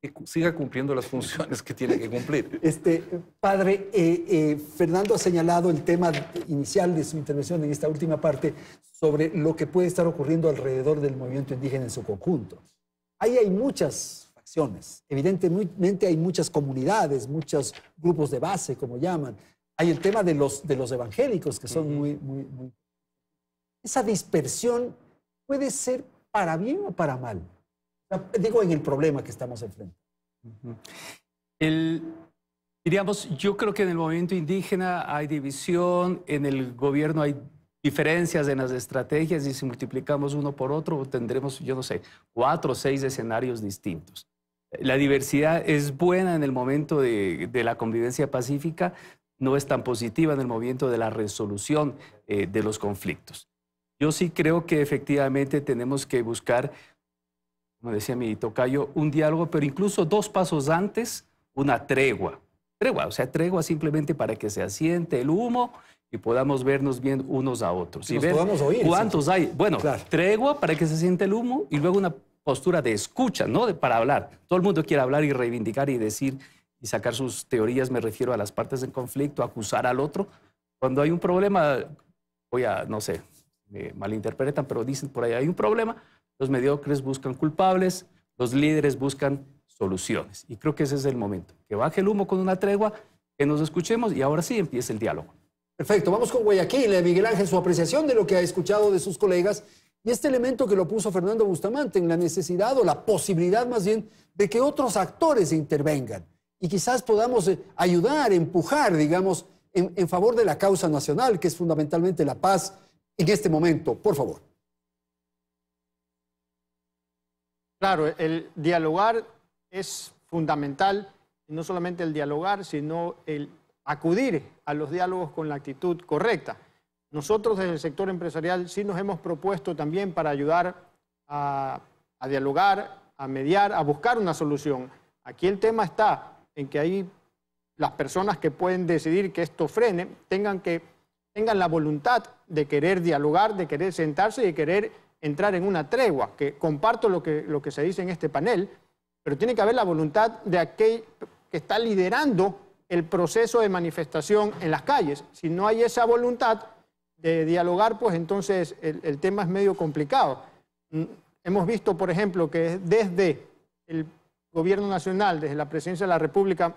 que siga cumpliendo las funciones que tiene que cumplir. Este, padre, eh, eh, Fernando ha señalado el tema inicial de su intervención en esta última parte sobre lo que puede estar ocurriendo alrededor del movimiento indígena en su conjunto. Ahí hay muchas facciones, evidentemente hay muchas comunidades, muchos grupos de base, como llaman. Hay el tema de los, de los evangélicos, que son muy, muy... Esa dispersión puede ser para bien o para mal. Digo, en el problema que estamos enfrente. el, diríamos, yo creo que en el movimiento indígena hay división, en el gobierno hay diferencias en las estrategias y si multiplicamos uno por otro tendremos, yo no sé, cuatro o seis escenarios distintos. La diversidad es buena en el momento de, de la convivencia pacífica, no es tan positiva en el momento de la resolución eh, de los conflictos. Yo sí creo que efectivamente tenemos que buscar como decía mi tocayo, un diálogo, pero incluso dos pasos antes, una tregua. Tregua, o sea, tregua simplemente para que se asiente el humo y podamos vernos bien unos a otros. y ver podamos oír. ¿Cuántos hay? Bueno, tregua para que se siente el humo y luego una postura de escucha, ¿no? De, para hablar. Todo el mundo quiere hablar y reivindicar y decir y sacar sus teorías, me refiero a las partes en conflicto, acusar al otro. Cuando hay un problema, voy a, no sé, me malinterpretan, pero dicen por ahí, hay un problema, los mediocres buscan culpables, los líderes buscan soluciones. Y creo que ese es el momento. Que baje el humo con una tregua, que nos escuchemos y ahora sí empiece el diálogo. Perfecto, vamos con Guayaquil. Eh, Miguel Ángel, su apreciación de lo que ha escuchado de sus colegas y este elemento que lo puso Fernando Bustamante en la necesidad o la posibilidad más bien de que otros actores intervengan y quizás podamos eh, ayudar, empujar, digamos, en, en favor de la causa nacional, que es fundamentalmente la paz en este momento. Por favor. Claro, el dialogar es fundamental, no solamente el dialogar, sino el acudir a los diálogos con la actitud correcta. Nosotros desde el sector empresarial sí nos hemos propuesto también para ayudar a, dialogar, a mediar, a buscar una solución. Aquí el tema está en que hay las personas que pueden decidir que esto frene, tengan, que, tengan la voluntad de querer dialogar, de querer sentarse y de querer entrar en una tregua, que comparto lo que, lo que se dice en este panel, pero tiene que haber la voluntad de aquel que está liderando el proceso de manifestación en las calles. Si no hay esa voluntad de dialogar, pues entonces el, el tema es medio complicado. Mm, hemos visto, por ejemplo, que desde el Gobierno Nacional, desde la Presidencia de la República,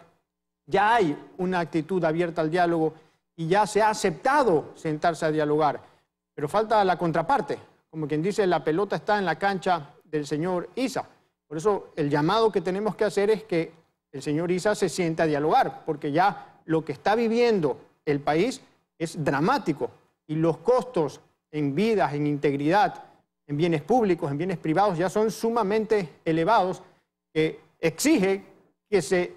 ya hay una actitud abierta al diálogo y ya se ha aceptado sentarse a dialogar, pero falta la contraparte, como quien dice, la pelota está en la cancha del señor Isa. Por eso el llamado que tenemos que hacer es que el señor Isa se sienta a dialogar, porque ya lo que está viviendo el país es dramático y los costos en vidas, en integridad, en bienes públicos, en bienes privados, ya son sumamente elevados, que exige que se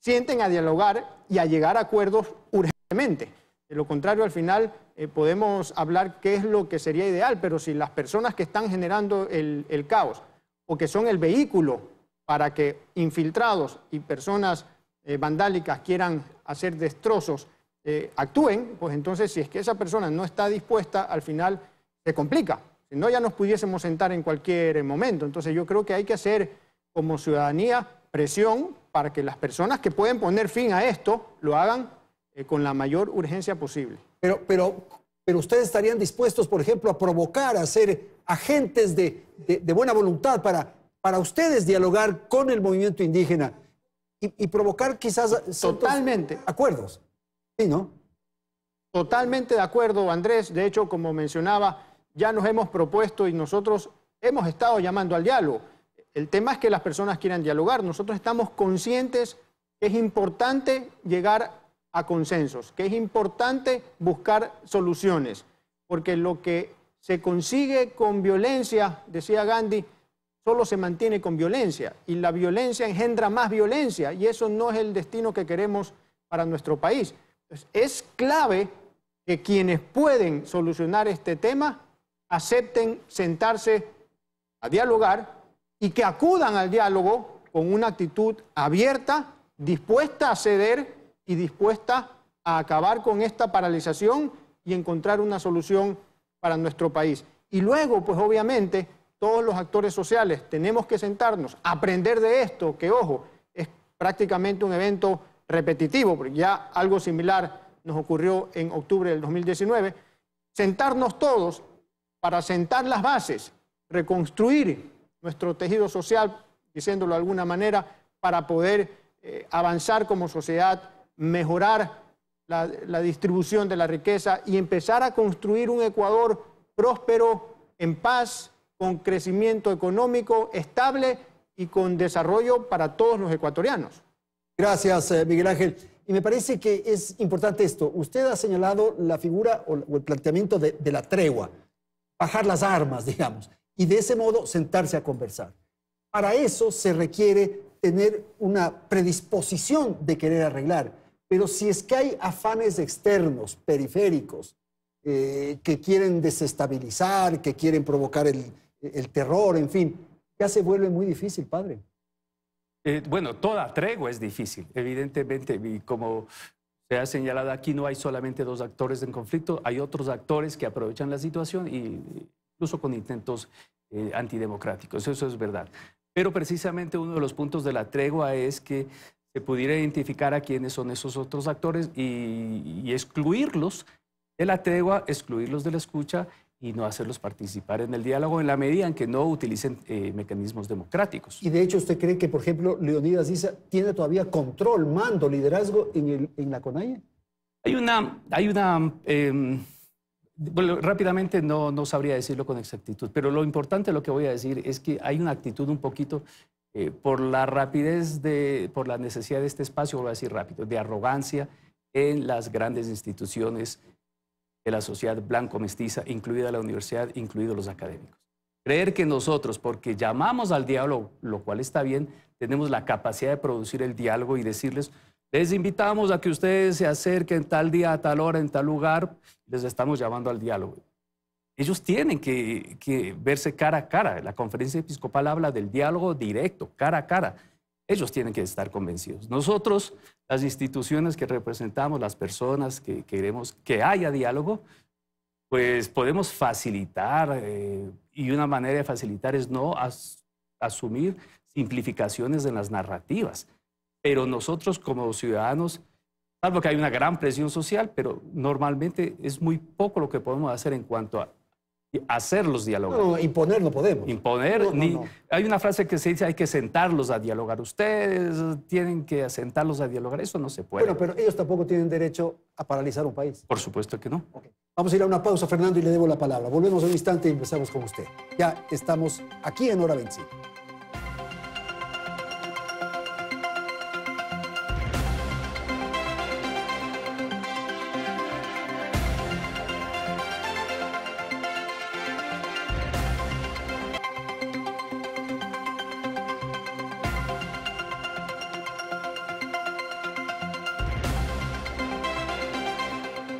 sienten a dialogar y a llegar a acuerdos urgentemente. De lo contrario, al final eh, podemos hablar qué es lo que sería ideal, pero si las personas que están generando el, caos o que son el vehículo para que infiltrados y personas eh, vandálicas quieran hacer destrozos, eh, actúen, pues entonces si es que esa persona no está dispuesta, al final se complica. Si no, ya nos pudiésemos sentar en cualquier momento. Entonces yo creo que hay que hacer como ciudadanía presión para que las personas que pueden poner fin a esto lo hagan con la mayor urgencia posible. Pero, pero, pero ustedes estarían dispuestos, por ejemplo, a provocar, a ser agentes de, de, buena voluntad para, para ustedes dialogar con el movimiento indígena y, provocar quizás... Totalmente. Acuerdos. Sí, ¿no? Totalmente de acuerdo, Andrés. De hecho, como mencionaba, ya nos hemos propuesto y nosotros hemos estado llamando al diálogo. El tema es que las personas quieran dialogar. Nosotros estamos conscientes que es importante llegar a consensos, que es importante buscar soluciones, porque lo que se consigue con violencia, decía Gandhi, solo se mantiene con violencia y la violencia engendra más violencia y eso no es el destino que queremos para nuestro país. es clave que quienes pueden solucionar este tema acepten sentarse a dialogar y que acudan al diálogo con una actitud abierta, dispuesta a ceder y dispuesta a acabar con esta paralización y encontrar una solución para nuestro país. Y luego, pues obviamente, todos los actores sociales tenemos que sentarnos, aprender de esto, que ojo, es prácticamente un evento repetitivo, porque ya algo similar nos ocurrió en octubre del 2019, sentarnos todos para sentar las bases, reconstruir nuestro tejido social, diciéndolo de alguna manera, para poder eh, avanzar como sociedad mejorar la, la distribución de la riqueza y empezar a construir un Ecuador próspero, en paz, con crecimiento económico estable y con desarrollo para todos los ecuatorianos. Gracias, eh, Miguel Ángel. Y me parece que es importante esto. Usted ha señalado la figura o, el planteamiento de, la tregua, bajar las armas, digamos, y de ese modo sentarse a conversar. Para eso se requiere tener una predisposición de querer arreglar. Pero si es que hay afanes externos, periféricos, eh, que quieren desestabilizar, que quieren provocar el, terror, en fin, ya se vuelve muy difícil, padre. Eh, bueno, toda tregua es difícil, evidentemente, y como se ha señalado aquí, no hay solamente dos actores en conflicto, hay otros actores que aprovechan la situación, y, incluso con intentos eh, antidemocráticos, eso es verdad. Pero precisamente uno de los puntos de la tregua es que se pudiera identificar a quiénes son esos otros actores y, excluirlos de la tregua, excluirlos de la escucha y no hacerlos participar en el diálogo en la medida en que no utilicen eh, mecanismos democráticos. Y de hecho, ¿usted cree que, por ejemplo, Leonidas Issa tiene todavía control, mando, liderazgo en, la CONAIE? Hay una... Hay una em, bueno, rápidamente no, no sabría decirlo con exactitud, pero lo importante, lo que voy a decir, es que hay una actitud un poquito eh, por la rapidez, de, por la necesidad de este espacio, voy a decir rápido, de arrogancia en las grandes instituciones de la sociedad blanco-mestiza, incluida la universidad, incluidos los académicos. Creer que nosotros, porque llamamos al diálogo, lo cual está bien, tenemos la capacidad de producir el diálogo y decirles, les invitamos a que ustedes se acerquen tal día, a tal hora, en tal lugar, les estamos llamando al diálogo ellos tienen que, verse cara a cara. La conferencia episcopal habla del diálogo directo, cara a cara. Ellos tienen que estar convencidos. Nosotros, las instituciones que representamos, las personas que queremos que haya diálogo, pues podemos facilitar eh, y una manera de facilitar es no asumir simplificaciones en las narrativas. Pero nosotros como ciudadanos salvo que hay una gran presión social, pero normalmente es muy poco lo que podemos hacer en cuanto a hacerlos dialogar. No, no, imponer no podemos. Imponer, ni, hay una frase que se dice, hay que sentarlos a dialogar. Ustedes tienen que sentarlos a dialogar, eso no se puede. Bueno, pero ellos tampoco tienen derecho a paralizar un país. Por supuesto que no. Vamos a ir a una pausa, Fernando, y le debo la palabra. Volvemos en un instante y empezamos con usted. Ya estamos aquí en Hora 25.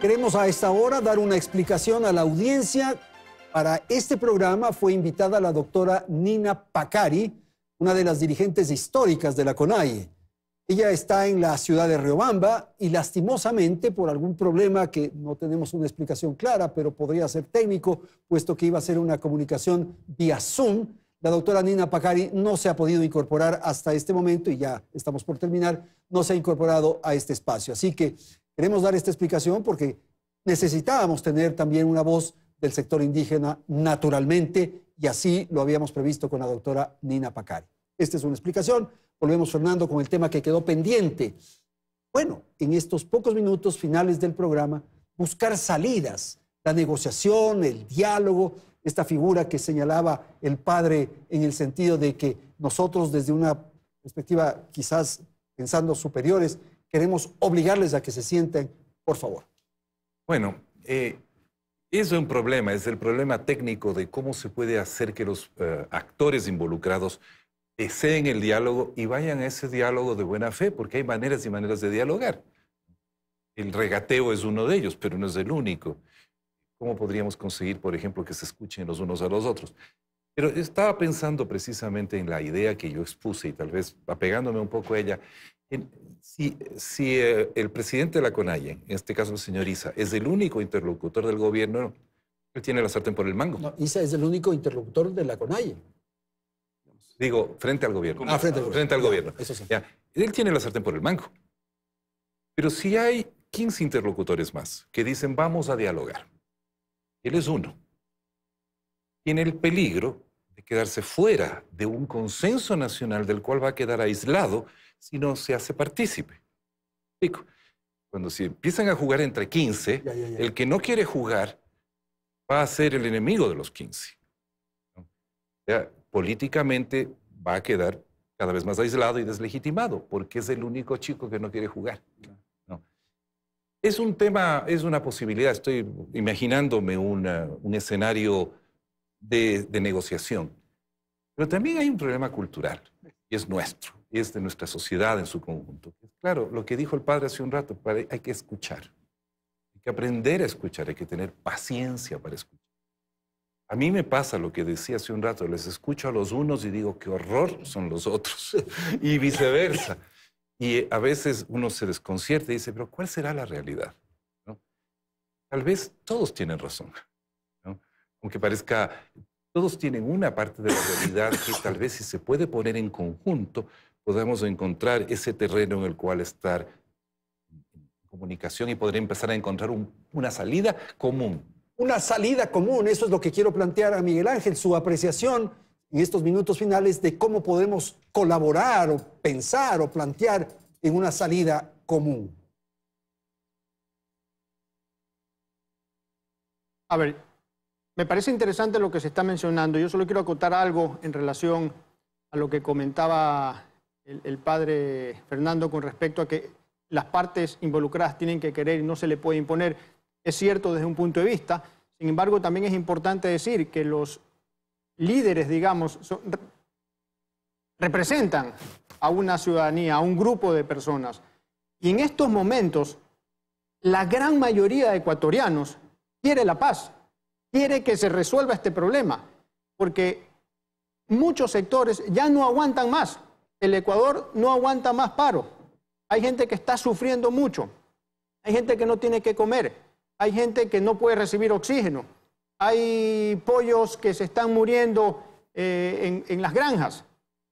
Queremos a esta hora dar una explicación a la audiencia. Para este programa fue invitada la doctora Nina Pacari, una de las dirigentes históricas de la CONAIE. Ella está en la ciudad de Riobamba y lastimosamente por algún problema que no tenemos una explicación clara, pero podría ser técnico, puesto que iba a ser una comunicación vía Zoom, la doctora Nina Pacari no se ha podido incorporar hasta este momento y ya estamos por terminar, no se ha incorporado a este espacio. Así que Queremos dar esta explicación porque necesitábamos tener también una voz del sector indígena naturalmente y así lo habíamos previsto con la doctora Nina Pacari. Esta es una explicación. Volvemos, Fernando, con el tema que quedó pendiente. Bueno, en estos pocos minutos finales del programa, buscar salidas, la negociación, el diálogo, esta figura que señalaba el padre en el sentido de que nosotros desde una perspectiva quizás pensando superiores, queremos obligarles a que se sienten, por favor. Bueno, eh, eso es un problema, es el problema técnico de cómo se puede hacer que los eh, actores involucrados deseen el diálogo y vayan a ese diálogo de buena fe, porque hay maneras y maneras de dialogar. El regateo es uno de ellos, pero no es el único. ¿Cómo podríamos conseguir, por ejemplo, que se escuchen los unos a los otros? Pero estaba pensando precisamente en la idea que yo expuse y tal vez apegándome un poco a ella. si, eh, el presidente de la CONAIE, en este caso el señor Isa, es el único interlocutor del gobierno, él tiene la sartén por el mango. No, Isa es el único interlocutor de la CONAIE. Digo, frente al gobierno. Ah, frente al gobierno. Frente al gobierno. sí. Él tiene la sartén por el mango. Pero si hay 15 interlocutores más que dicen vamos a dialogar, él es uno tiene el peligro de quedarse fuera de un consenso nacional del cual va a quedar aislado si no se hace partícipe. Cuando se empiezan a jugar entre 15, el que no quiere jugar va a ser el enemigo de los 15. políticamente va a quedar cada vez más aislado y deslegitimado, porque es el único chico que no quiere jugar. Es un tema, es una posibilidad. Estoy imaginándome un escenario de, negociación. Pero también hay un problema cultural, y es nuestro, y es de nuestra sociedad en su conjunto. Claro, lo que dijo el padre hace un rato, hay que escuchar, hay que aprender a escuchar, hay que tener paciencia para escuchar. A mí me pasa lo que decía hace un rato, les escucho a los unos y digo, qué horror son los otros, y viceversa. Y a veces uno se desconcierta y dice, pero ¿cuál será la realidad? Tal vez todos tienen razón aunque parezca, todos tienen una parte de la realidad que tal vez si se puede poner en conjunto, podamos encontrar ese terreno en el cual estar en comunicación y poder empezar a encontrar una salida común. Una salida común, eso es lo que quiero plantear a Miguel Ángel, su apreciación en estos minutos finales de cómo podemos colaborar o pensar o plantear en una salida común. A ver, me parece interesante lo que se está mencionando. Yo solo quiero acotar algo en relación a lo que comentaba el, padre Fernando con respecto a que las partes involucradas tienen que querer y no se le puede imponer. Es cierto desde un punto de vista. Sin embargo, también es importante decir que los líderes, digamos, representan a una ciudadanía, a un grupo de personas. Y en estos momentos, la gran mayoría de ecuatorianos quiere la paz quiere que se resuelva este problema, porque muchos sectores ya no aguantan más. El Ecuador no aguanta más paro. Hay gente que está sufriendo mucho. Hay gente que no tiene que comer. Hay gente que no puede recibir oxígeno. Hay pollos que se están muriendo eh, en, en las granjas.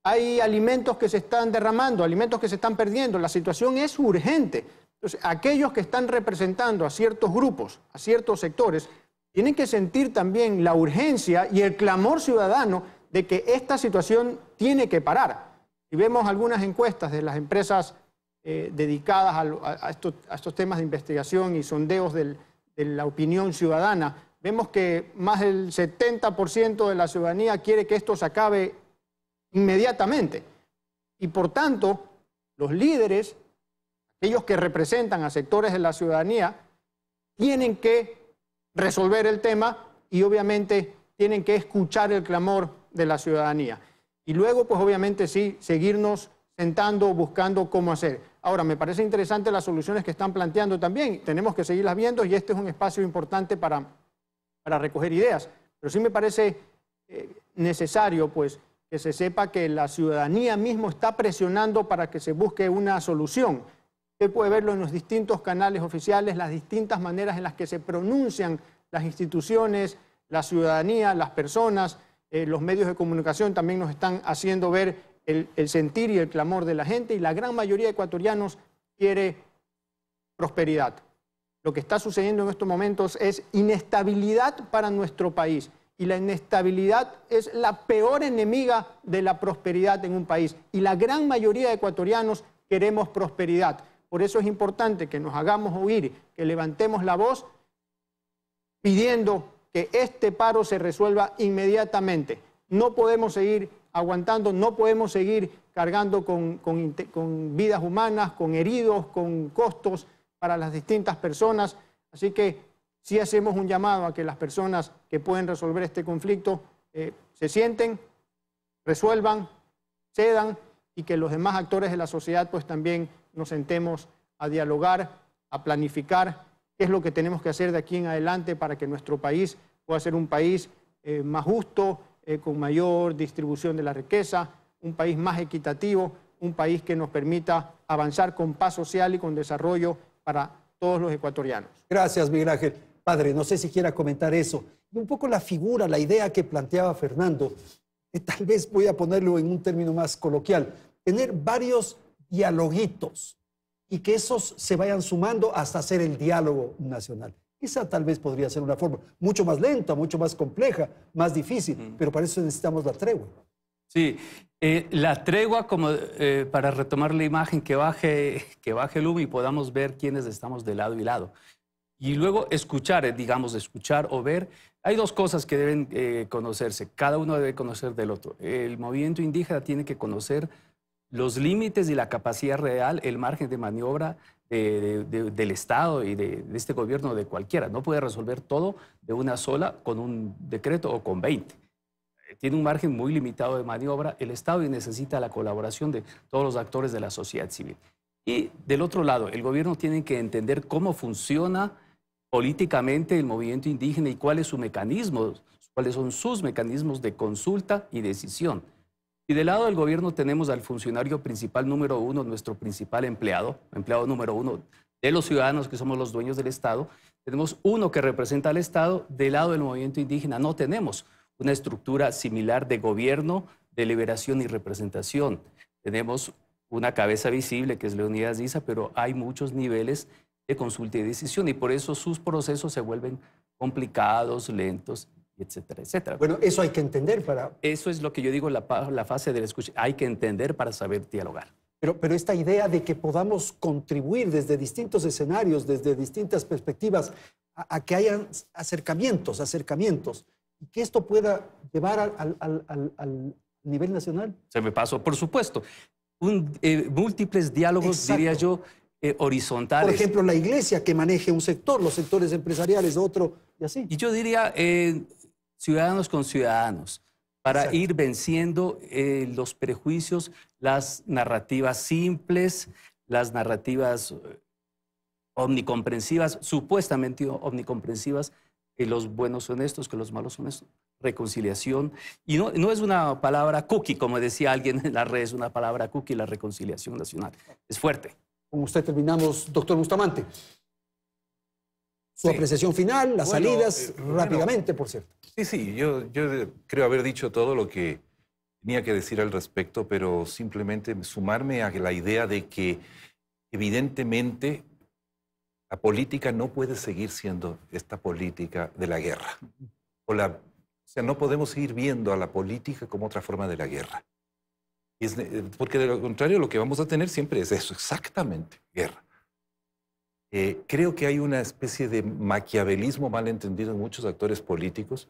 Hay alimentos que se están derramando, alimentos que se están perdiendo. La situación es urgente. Entonces, aquellos que están representando a ciertos grupos, a ciertos sectores, tienen que sentir también la urgencia y el clamor ciudadano de que esta situación tiene que parar. Y vemos algunas encuestas de las empresas eh, dedicadas a, estos, temas de investigación y sondeos de la opinión ciudadana, vemos que más del 70% de la ciudadanía quiere que esto se acabe inmediatamente. Y por tanto, los líderes, aquellos que representan a sectores de la ciudadanía, tienen que resolver el tema y obviamente tienen que escuchar el clamor de la ciudadanía. Y luego, pues obviamente sí, seguirnos sentando, buscando cómo hacer. Ahora, me parece interesante las soluciones que están planteando también. Tenemos que seguirlas viendo y este es un espacio importante para, para recoger ideas. Pero sí me parece eh, necesario, pues, que se sepa que la ciudadanía mismo está presionando para que se busque una solución. Usted puede verlo en los distintos canales oficiales, las distintas maneras en las que se pronuncian las instituciones, la ciudadanía, las personas, eh, los medios de comunicación también nos están haciendo ver el sentir y el clamor de la gente y la gran mayoría de ecuatorianos quiere prosperidad. Lo que está sucediendo en estos momentos es inestabilidad para nuestro país y la inestabilidad es la peor enemiga de la prosperidad en un país y la gran mayoría de ecuatorianos queremos prosperidad. Por eso es importante que nos hagamos oír, que levantemos la voz pidiendo que este paro se resuelva inmediatamente. No podemos seguir aguantando, no podemos seguir cargando con, vidas humanas, con heridos, con costos para las distintas personas. Así que sí hacemos un llamado a que las personas que pueden resolver este conflicto eh, se sienten, resuelvan, cedan y que los demás actores de la sociedad pues también nos sentemos a dialogar, a planificar qué es lo que tenemos que hacer de aquí en adelante para que nuestro país pueda ser un país eh, más justo, eh, con mayor distribución de la riqueza, un país más equitativo, un país que nos permita avanzar con paz social y con desarrollo para todos los ecuatorianos. Gracias, Miguel Ángel. Padre, no sé si quiera comentar eso. un poco la figura, la idea que planteaba Fernando, tal vez voy a ponerlo en un término más coloquial, tener varios y y que esos se vayan sumando hasta hacer el diálogo nacional. Esa tal vez podría ser una forma mucho más lenta, mucho más compleja, más difícil, pero para eso necesitamos la tregua. Sí, eh, la tregua, como eh, para retomar la imagen, que baje, que baje el humo y podamos ver quiénes estamos de lado y lado. Y luego escuchar, eh, digamos, escuchar o ver. Hay dos cosas que deben conocerse. Cada uno debe conocer del otro. El movimiento indígena tiene que conocer los límites y la capacidad real, el margen de maniobra del Estado y de, este gobierno de cualquiera. No puede resolver todo de una sola con un decreto o con 20. Tiene un margen muy limitado de maniobra el Estado y necesita la colaboración de todos los actores de la sociedad civil. Y del otro lado, el gobierno tiene que entender cómo funciona políticamente el movimiento indígena y cuáles es su mecanismo, cuáles son sus mecanismos de consulta y decisión. Y del lado del gobierno tenemos al funcionario principal número uno, nuestro principal empleado, empleado número uno de los ciudadanos que somos los dueños del Estado. Tenemos uno que representa al Estado. Del lado del movimiento indígena no tenemos una estructura similar de gobierno, de liberación y representación. Tenemos una cabeza visible que es Leonidas Diza, pero hay muchos niveles de consulta y decisión y por eso sus procesos se vuelven complicados, lentos etcétera, etcétera. Bueno, eso hay que entender para... Eso es lo que yo digo, la, la fase del la escucha. Hay que entender para saber dialogar. Pero, pero, esta idea de que podamos contribuir desde distintos escenarios, desde distintas perspectivas, a, que hayan acercamientos, acercamientos, y que esto pueda llevar al, nivel nacional. Se me pasó, por supuesto. Un, eh, múltiples diálogos, diría yo, eh, horizontales. Por ejemplo, la iglesia que maneje un sector, los sectores empresariales, otro, y así. Y yo diría, eh, ciudadanos con ciudadanos, para ir venciendo eh, los prejuicios, las narrativas simples, las narrativas eh, omnicomprensivas, supuestamente omnicomprensivas, que los buenos son estos, que los malos son estos. Reconciliación. Y no, es una palabra cookie, como decía alguien en las redes, una palabra cookie, la reconciliación nacional. Es fuerte. Con usted terminamos, doctor Bustamante su apreciación final, las salidas, eh, rápidamente, por cierto. Sí, sí, yo, creo haber dicho todo lo que tenía que decir al respecto, pero simplemente sumarme a la idea de que evidentemente la política no puede seguir siendo esta política de la guerra. O, la, o sea, no podemos seguir viendo a la política como otra forma de la guerra. Eh, porque de lo contrario lo que vamos a tener siempre es eso, exactamente, guerra. Eh, creo que hay una especie de maquiavelismo mal entendido en muchos actores políticos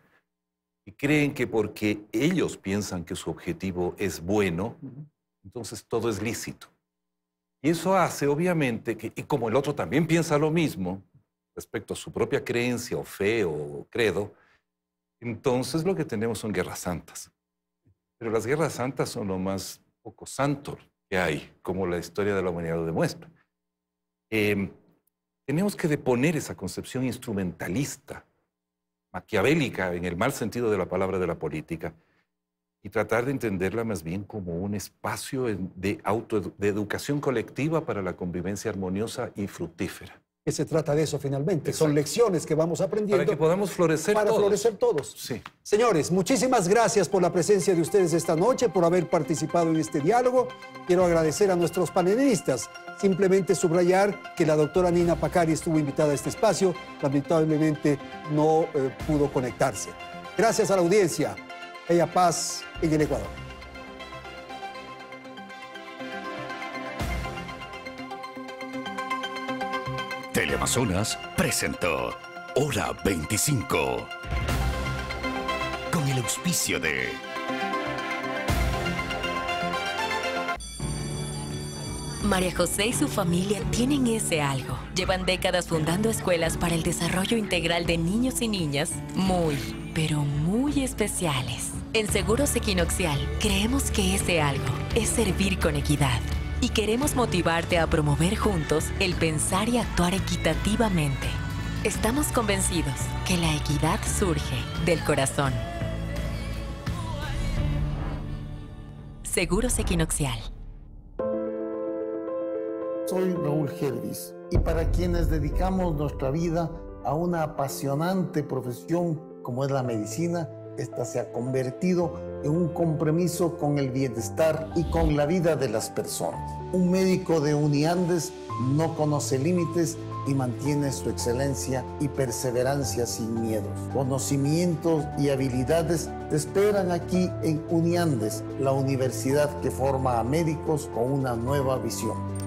y creen que porque ellos piensan que su objetivo es bueno, entonces todo es lícito. Y eso hace, obviamente, que, y como el otro también piensa lo mismo respecto a su propia creencia o fe o credo, entonces lo que tenemos son guerras santas. Pero las guerras santas son lo más poco santo que hay, como la historia de la humanidad lo demuestra. Eh, tenemos que deponer esa concepción instrumentalista, maquiavélica en el mal sentido de la palabra de la política, y tratar de entenderla más bien como un espacio de, auto, educación colectiva para la convivencia armoniosa y fructífera que se trata de eso finalmente. Son lecciones que vamos aprendiendo. Para que podamos florecer todos. Para florecer todos. Sí. Señores, muchísimas gracias por la presencia de ustedes esta noche, por haber participado en este diálogo. Quiero agradecer a nuestros panelistas. Simplemente subrayar que la doctora Nina Pacari estuvo invitada a este espacio. Lamentablemente no eh, pudo conectarse. Gracias a la audiencia. Ella Paz en el Ecuador. Amazonas presentó Hora 25 con el auspicio de María José y su familia tienen ese algo. Llevan décadas fundando escuelas para el desarrollo integral de niños y niñas muy, pero muy especiales. En Seguros Equinoxial creemos que ese algo es servir con equidad y queremos motivarte a promover juntos el pensar y actuar equitativamente. Estamos convencidos que la equidad surge del corazón. Seguros Equinoxial. Soy Raúl Gervis y para quienes dedicamos nuestra vida a una apasionante profesión como es la medicina, esta se ha convertido en un compromiso con el bienestar y con la vida de las personas. Un médico de Uniandes no conoce límites y mantiene su excelencia y perseverancia sin miedos. Conocimientos y habilidades te esperan aquí en Uniandes, la universidad que forma a médicos con una nueva visión.